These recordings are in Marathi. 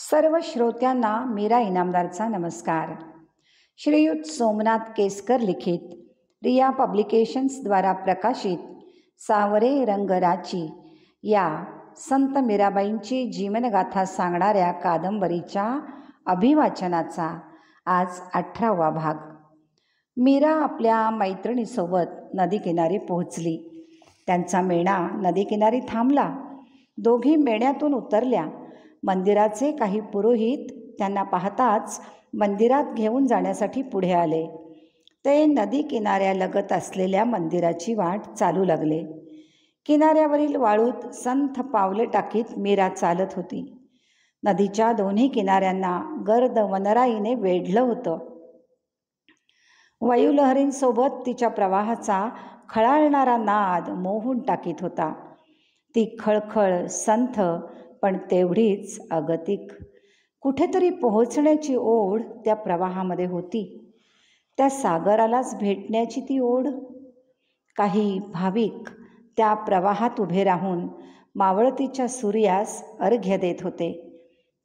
सर्व श्रोत्यांना मीरा इनामदारचा नमस्कार श्रीयुत सोमनाथ केसकर लिखित रिया पब्लिकेशन्सद्वारा प्रकाशित सावरे रंगराची या संत मीराबाईंची जीवनगाथा सांगणाऱ्या कादंबरीच्या अभिवाचनाचा आज अठरावा भाग मीरा आपल्या मैत्रिणीसोबत नदीकिनारी पोहोचली त्यांचा मेणा नदीकिनारी थांबला दोघी मेण्यातून उतरल्या मंदिराचे काही पुरोहित त्यांना पाहताच मंदिरात घेऊन जाण्यासाठी पुढे आले ते नदी किनाऱ्यालगत असलेल्या मंदिराची वाट चालू लागले किनाऱ्यावरील वाळूत संथ पावले टाकीत मीरा चालत होती नदीच्या दोन्ही किनाऱ्यांना गर्द वनराईने वेढलं होतं वायुलहरींसोबत तिच्या प्रवाहाचा खळाळणारा नाद मोहून टाकीत होता ती खळखळ संथ पण तेवढीच अगतिक कुठेतरी पोहोचण्याची ओढ त्या प्रवाहामध्ये होती त्या सागरालाच भेटण्याची ती ओढ काही भाविक त्या प्रवाहात उभे राहून मावळतीच्या सूर्यास अर्घ्य देत होते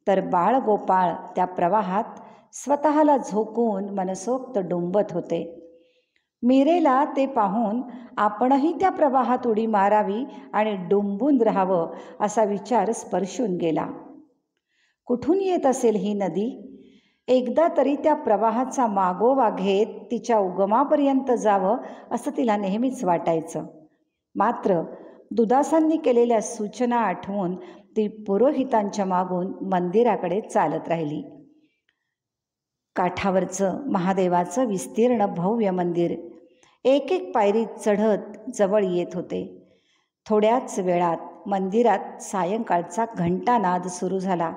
तर बाळगोपाळ त्या प्रवाहात स्वतःला झोकून मनसोक्त डुंबत होते मीरेला ते पाहून आपणही त्या प्रवाहात उडी मारावी आणि डुंबून राहावं असा विचार स्पर्शून गेला कुठून येत असेल ही नदी एकदा तरी त्या प्रवाहाचा मागोवा घेत तिच्या उगमापर्यंत जावं असं तिला नेहमीच वाटायचं मात्र दुदासांनी केलेल्या सूचना आठवून ती पुरोहितांच्या मागून मंदिराकडे चालत राहिली काठावरचं महादेवाचं विस्तीर्ण भव्य मंदिर एक एक पायरी चढत जवळ येत होते थोड्याच वेळात मंदिरात सायंकाळचा घंटानाद सुरू झाला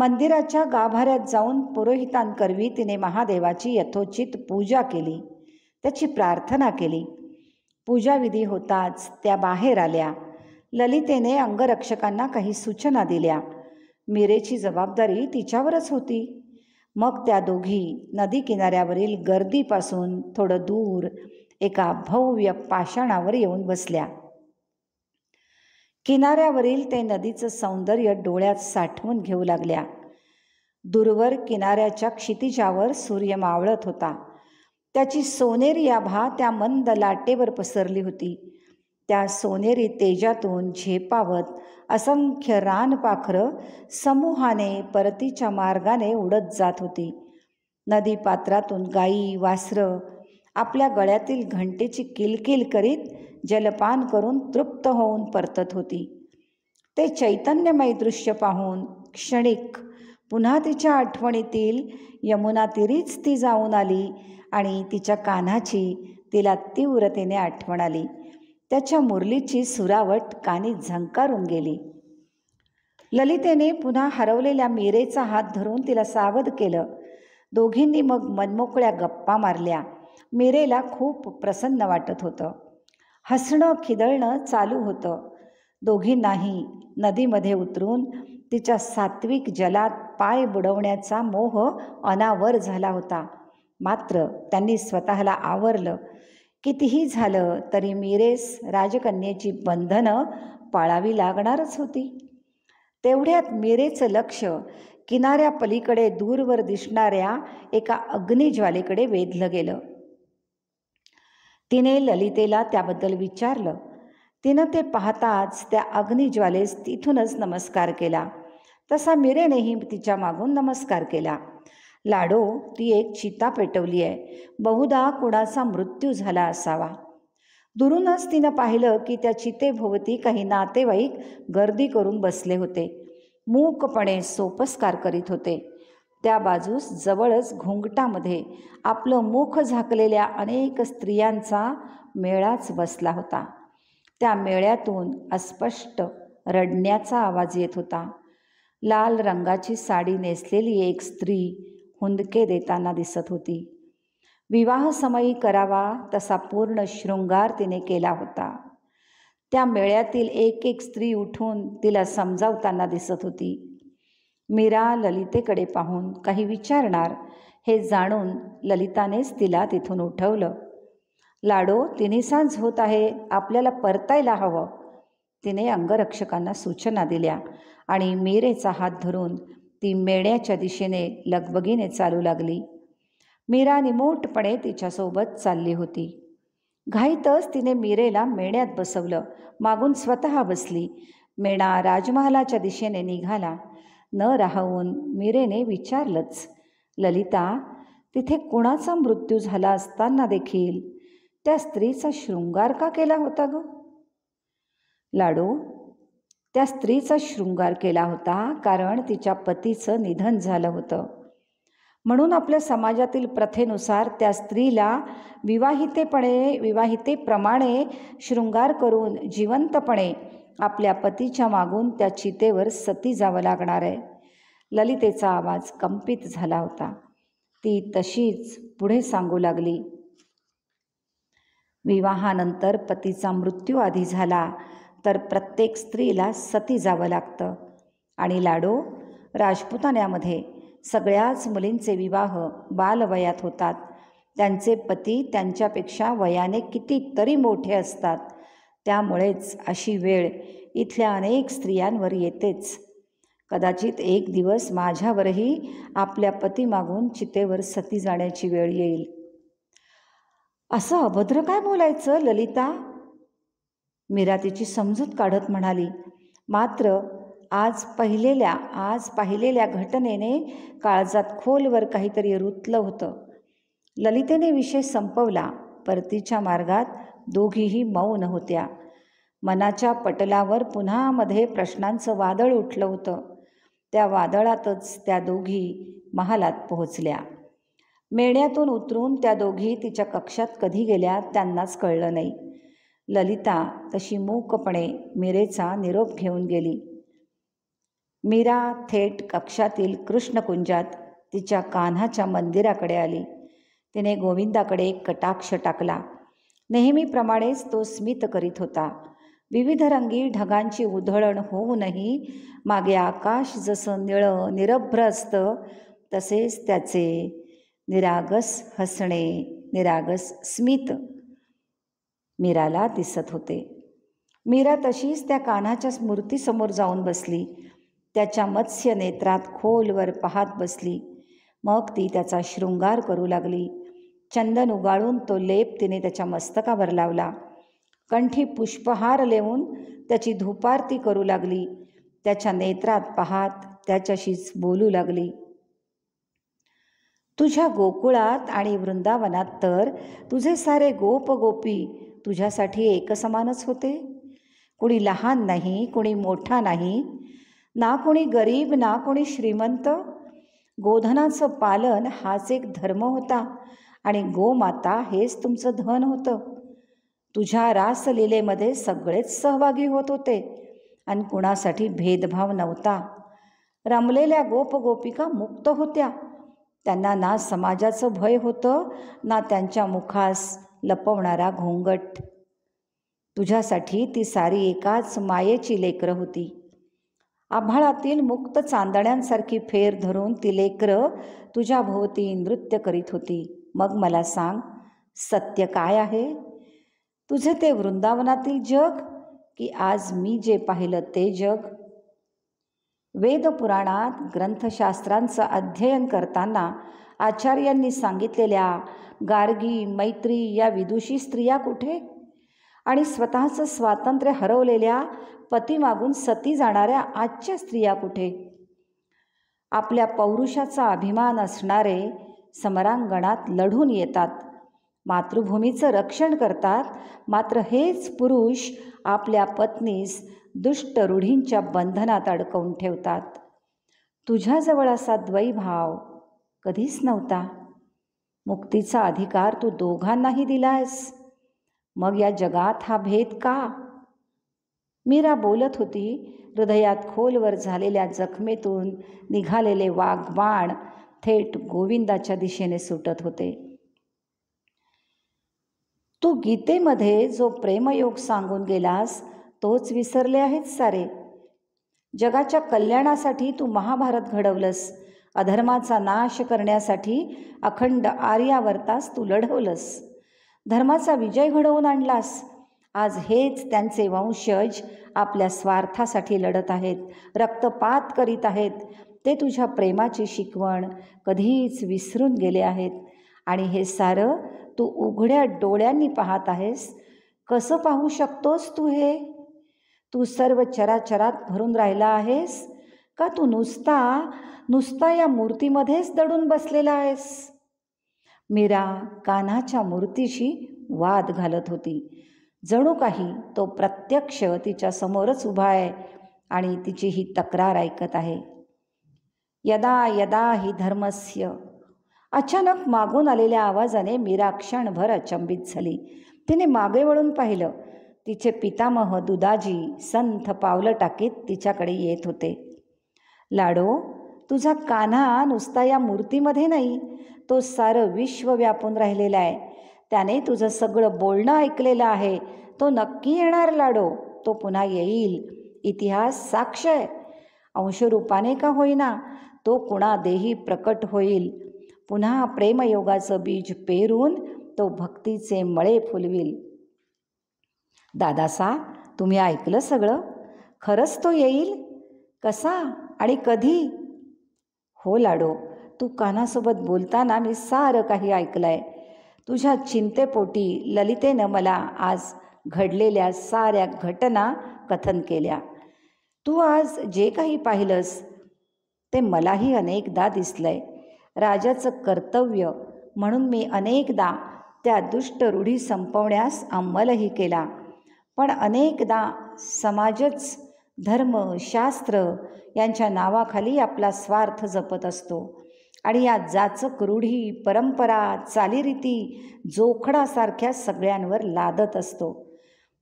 मंदिराच्या गाभाऱ्यात जाऊन पुरोहितांकरवी तिने महादेवाची यथोचित पूजा केली त्याची प्रार्थना केली पूजाविधी होताच त्या बाहेर आल्या ललितेने अंगरक्षकांना काही सूचना दिल्या मिरेची जबाबदारी तिच्यावरच होती मग त्या दोघी नदी किनाऱ्यावरील गर्दीपासून थोडं दूर एका भव्य पाषाणावर येऊन बसल्या किनाऱ्यावरील ते नदीचं सौंदर्य डोळ्यात साठवून घेऊ लागल्या दूरवर किनाऱ्याच्या क्षितिजावर सूर्य मावळत होता त्याची सोनेरी आभा त्या मंद लाटेवर पसरली होती त्या सोनेरी तेजातून झेपावत असंख्य रानपाखरं समूहाने परतीच्या मार्गाने उडत जात होती नदीपात्रातून गाई वासरं आपल्या गळ्यातील घंटेची किलकिल करीत जलपान करून तृप्त होऊन परतत होती ते चैतन्यमयी दृश्य पाहून क्षणिक पुन्हा तिच्या आठवणीतील यमुना तिरीच ती जाऊन आली आणि तिच्या कानाची तिला तीव्रतेने आठवण आली त्याच्या मुरलीची सुरावट कानी झंकारून गेली ललितेने पुन्हा हरवलेल्या मीरेचा हात धरून तिला सावध केलं दोघींनी मग मनमोकळ्या गप्पा मारल्या मीरेला खूप प्रसन्न वाटत होतं हसणं खिदळणं चालू होतं दोघींनाही नदीमध्ये उतरून तिच्या सात्विक जलात पाय बुडवण्याचा मोह अनावर झाला होता मात्र त्यांनी स्वतःला आवरलं कितीही झालं तरी मिरेस राजकन्येची बंधनं पाळावी लागणारच होती तेवढ्यात मिरेचं लक्ष किनाऱ्या पलीकडे दूरवर दिसणाऱ्या एका अग्निज्वालेकडे वेधलं गेलं तिने ललितेला त्याबद्दल विचारलं तिनं ते पाहताच त्या अग्निज्वालेस तिथूनच नमस्कार केला तसा मिरेनेही तिच्या मागून नमस्कार केला लाडो ती एक चिता पेटवली आहे बहुधा कुणाचा मृत्यू झाला असावा दुरूनच तिनं पाहिलं की त्या चितेभोवती काही नातेवाईक गर्दी करून बसले होते मूकपणे सोपस्कार करीत होते त्या बाजूस जवळच घोंगटामध्ये आपलं मुख झाकलेल्या अनेक स्त्रियांचा मेळाच बसला होता त्या मेळ्यातून अस्पष्ट रडण्याचा आवाज येत होता लाल रंगाची साडी नेसलेली एक स्त्री हुंदके देताना दिसत होती विवाह समयी करावा तसा पूर्ण शृंगार तिने केला होता त्या मेळ्यातील एक एक स्त्री उठून तिला समजावताना दिसत होती मीरा ललितेकडे पाहून काही विचारणार हे जाणून ललितानेच तिला तिथून उठवलं लाडो तिन्ही सांज होत आहे आपल्याला परतायला हवं तिने अंगरक्षकांना सूचना दिल्या आणि मीरेचा हात धरून ती मेण्याच्या दिशेने लगबगीने चालू लागली मीरा निमूटपणे तिच्यासोबत चालली होती घाईतच तिने मीरेला मेण्यात बसवलं मागून स्वतः बसली मेणा राजमहालाच्या दिशेने निघाला न राहून मीरेने विचारलंच ललिता तिथे कुणाचा मृत्यू झाला असताना देखील त्या स्त्रीचा शृंगार का केला होता ग लाडू त्या स्त्रीचा शृंगार केला होता कारण तिच्या पतीचं निधन झालं होतं म्हणून आपल्या समाजातील प्रथेनुसार त्या स्त्रीला विवाहितेपणे विवाहितेप्रमाणे शृंगार करून जिवंतपणे आपल्या पतीच्या मागून त्या चितेवर सती जावं लागणार आहे ललितेचा आवाज कंपित झाला होता ती तशीच पुढे सांगू लागली विवाहानंतर पतीचा मृत्यू आधी झाला तर प्रत्येक स्त्रीला सती जावं लागतं आणि लाडो राजपुतान्यामध्ये सगळ्याच मुलींचे विवाह बालवयात होतात त्यांचे पती त्यांच्यापेक्षा वयाने कितीतरी मोठे असतात त्यामुळेच अशी वेळ इथल्या अनेक स्त्रियांवर येतेच कदाचित एक दिवस माझ्यावरही आपल्या पती मागून चितेवर सती जाण्याची वेळ येईल असं अभद्र काय बोलायचं ललिता मीरा तिची समजूत काढत म्हणाली मात्र आज पाहिलेल्या आज पाहिलेल्या घटनेने काळजात खोलवर काहीतरी रुतलं होतं ललितेने विषय संपवला परतीच्या मार्गात दोघीही मौन होत्या मनाच्या पटलावर पुन्हा मध्ये प्रश्नांचं वादळ उठलं होतं त्या वादळातच त्या दोघी महालात पोहोचल्या मेण्यातून उतरून त्या दोघी तिच्या कक्षात कधी गेल्या त्यांनाच कळलं नाही ललिता तशी मूकपणे मीरेचा निरोप घेऊन गेली मीरा थेट कक्षातील कृष्णकुंजात तिच्या कान्हाच्या मंदिराकडे आली तिने गोविंदाकडे कटाक्ष टाकला नेहमीप्रमाणेच तो स्मित करीत होता विविध रंगी ढगांची उधळण होऊनही मागे आकाश जसं निळं निरभ्र असतं तसेच त्याचे निरागस हसणे निरागस स्मित मीराला दिसत होते मीरा तशीच त्या कानाच्या मूर्तीसमोर जाऊन बसली त्याच्या मत्स्य नेत्रात खोलवर पाहत बसली मग ती त्याचा शृंगार करू लागली चंदन उगाळून तो लेप तिने त्याच्या मस्तकावर लावला कंठी पुष्पहार लेवून त्याची धुपारती करू लागली त्याच्या नेत्रात पाहात त्याच्याशीच बोलू लागली तुझ्या गोकुळात आणि वृंदावनात तर तुझे सारे गोप गोपी तुझ्यासाठी एकसमानच होते कोणी लहान नाही कोणी मोठा नाही ना कोणी गरीब ना कोणी श्रीमंत गोधनाचं पालन हाच एक धर्म होता आणि गोमाता हेच तुमचं धन होतं तुझ्या रासलीलेमध्ये सगळेच सहभागी होत होते आणि कुणासाठी भेदभाव नव्हता रमलेल्या गोपगोपिका मुक्त होत्या त्यांना ना समाजाचं भय होतं ना त्यांच्या मुखास लपवणारा घोंगट तुझ्यासाठी ती सारी एकाच मायेची लेकरं होती आभाळातील मुक्त चांदण्यांसारखी फेर धरून ती लेकरं तुझ्या भोवती नृत्य करीत होती मग मला सांग सत्य काय आहे तुझे ते वृंदावनातील जग की आज मी जे पाहिलं ते जग वेदपुराणात ग्रंथशास्त्रांचं अध्ययन करताना आचार्यांनी सांगितलेल्या गार्गी मैत्री या विदुषी स्त्रिया कुठे आणि स्वतःचं स्वातंत्र्य हरवलेल्या पतीमागून सती जाणाऱ्या आजच्या स्त्रिया कुठे आपल्या पौरुषाचा अभिमान असणारे समरांगणात लढून येतात मातृभूमीचं रक्षण करतात मात्र हेच पुरुष आपल्या पत्नीस दुष्ट रूढींच्या बंधनात अडकवून ठेवतात तुझ्याजवळ असा द्वैभाव कधीच नव्हता मुक्तीचा अधिकार तू दोघांनाही दिलायस मग या जगात हा भेद का मीरा बोलत होती हृदयात खोलवर झालेल्या जखमेतून निघालेले वाघबाण थेट गोविंदाच्या दिशेने सुटत होते तू गीतेमध्ये जो प्रेमयोग सांगून गेलास तोच विसरले आहेत सारे जगाच्या कल्याणासाठी तू महाभारत घडवलंस अधर्माचा नाश करण्यासाठी अखंड आर्यावर्तास तू लढवलंस धर्माचा विजय घडवून आणलास आज हेच त्यांचे वंशज आपल्या स्वार्थासाठी लढत आहेत रक्तपात करीत आहेत ते तुझ्या प्रेमाची शिकवण कधीच विसरून गेले आहेत आणि हे सारं तू उघड्या डोळ्यांनी पाहत आहेस कसं पाहू शकतोस तू हे तू सर्व चराचरात भरून राहिला आहेस का तू नुसता नुसता या मूर्तीमध्येच दडून बसलेला आहेस मीरा कान्हाच्या मूर्तीशी वाद घालत होती जणू काही तो प्रत्यक्ष तिच्या समोरच उभा आहे आणि तिची ही तक्रार ऐकत आहे यदा यदा ही धर्मस्य अचानक मागून आलेल्या आवाजाने मीरा क्षणभर अचंबित झाली तिने मागे वळून पाहिलं तिचे पितामह दुदाजी संथ पावलं टाकीत तिच्याकडे येत होते लाडो तुझा कान्हा नुसता या मूर्तीमध्ये नाही तो सारं विश्व व्यापून राहिलेला आहे त्याने तुझं सगळं बोलणं ऐकलेलं आहे तो नक्की येणार लाडो तो पुन्हा येईल इतिहास साक्ष आहे अंशरूपाने का होईना तो कुणा देही प्रकट होईल पुन्हा प्रेमयोगाचं बीज पेरून तो भक्तीचे मळे फुलविल दादासा तुम्ही ऐकलं सगळं खरंच तो येईल कसा आणि कधी हो लाडो तू कानासोबत बोलताना मी सारं काही ऐकलं आहे तुझ्या चिंतेपोटी ललितेनं मला आज घडलेल्या साऱ्या घटना कथन केल्या तू आज जे काही पाहिलंस ते मलाही अनेकदा दिसलंय राजाचं कर्तव्य म्हणून मी अनेकदा त्या दुष्ट रूढी संपवण्यास अंमलही केला पण अनेकदा समाजच धर्म शास्त्र यांच्या नावाखाली आपला स्वार्थ जपत असतो आणि या जाचक रूढी परंपरा चालीरीती जोखडासारख्या सगळ्यांवर लादत असतो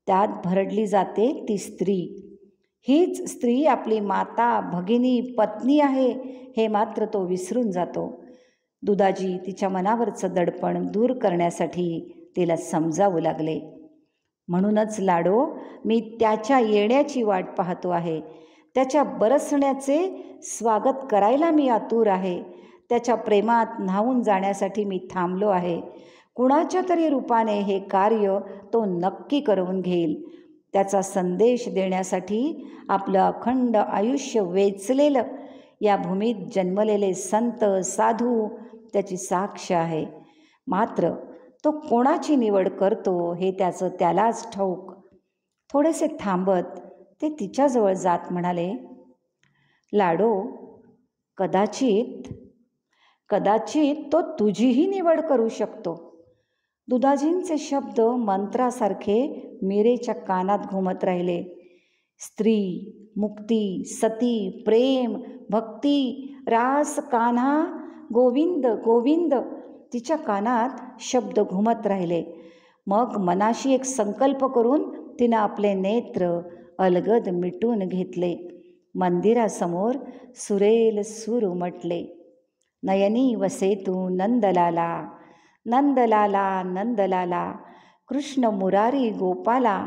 त्यात भरडली जाते ती स्त्री हीच स्त्री आपली माता भगिनी पत्नी आहे हे मात्र तो विसरून जातो दुदाजी तिच्या मनावरचं दडपण दूर करण्यासाठी तिला समजावू लागले म्हणूनच लाडो मी त्याच्या येण्याची वाट पाहतो आहे त्याच्या बरसण्याचे स्वागत करायला मी आतुर आहे त्याच्या प्रेमात न्हावून जाण्यासाठी मी थांबलो आहे कुणाच्या तरी रूपाने हे कार्य तो नक्की करून घेईल त्याचा संदेश देण्यासाठी आपलं अखंड आयुष्य वेचलेलं या भूमीत जन्मलेले संत साधू त्याची साक्ष आहे मात्र तो कोणाची निवड करतो हे त्याचं त्यालाच ठाऊक थोडेसे थांबत ते तिच्याजवळ जात म्हणाले लाडो कदाचित कदाचित तो तुझीही निवड करू शकतो दुधाजींचे शब्द मंत्रासारखे मिरेच्या कानात घुमत राहिले स्त्री मुक्ती सती प्रेम भक्ती रास कान्हा गोविंद गोविंद तिच्या कानात शब्द घुमत राहिले मग मनाशी एक संकल्प करून तिनं आपले नेत्र अलगद मिटून घेतले मंदिरासमोर सुरेल सूर उमटले नयनी वसेतू नंदलाला नंदलाला नंदलाला कृष्ण मुरारी गोपाला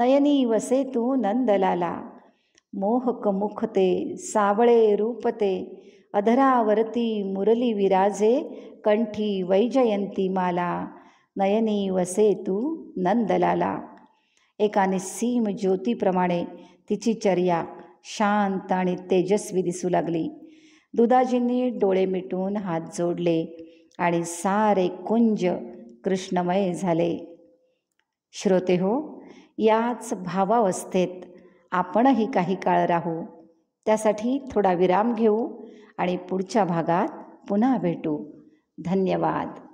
नयनी वसेतू नंदलाला मोहक मुखते सावळे रूपते अधरावरती मुरली विराजे कंठी वैजयंती माला नयनी वसे तू नंदलाला एका निस्सीम ज्योतीप्रमाणे तिची चर्या शांत आणि तेजस्वी दिसू लागली दुदाजींनी डोळे मिटून हात जोडले आणि सारे कुंज कृष्णमय झाले श्रोते हो याच भावावस्थेत आपणही काही काळ राहू त्यासाठी थोडा विराम घेऊ आणि पुढच्या भागात पुन्हा भेटू धन्यवाद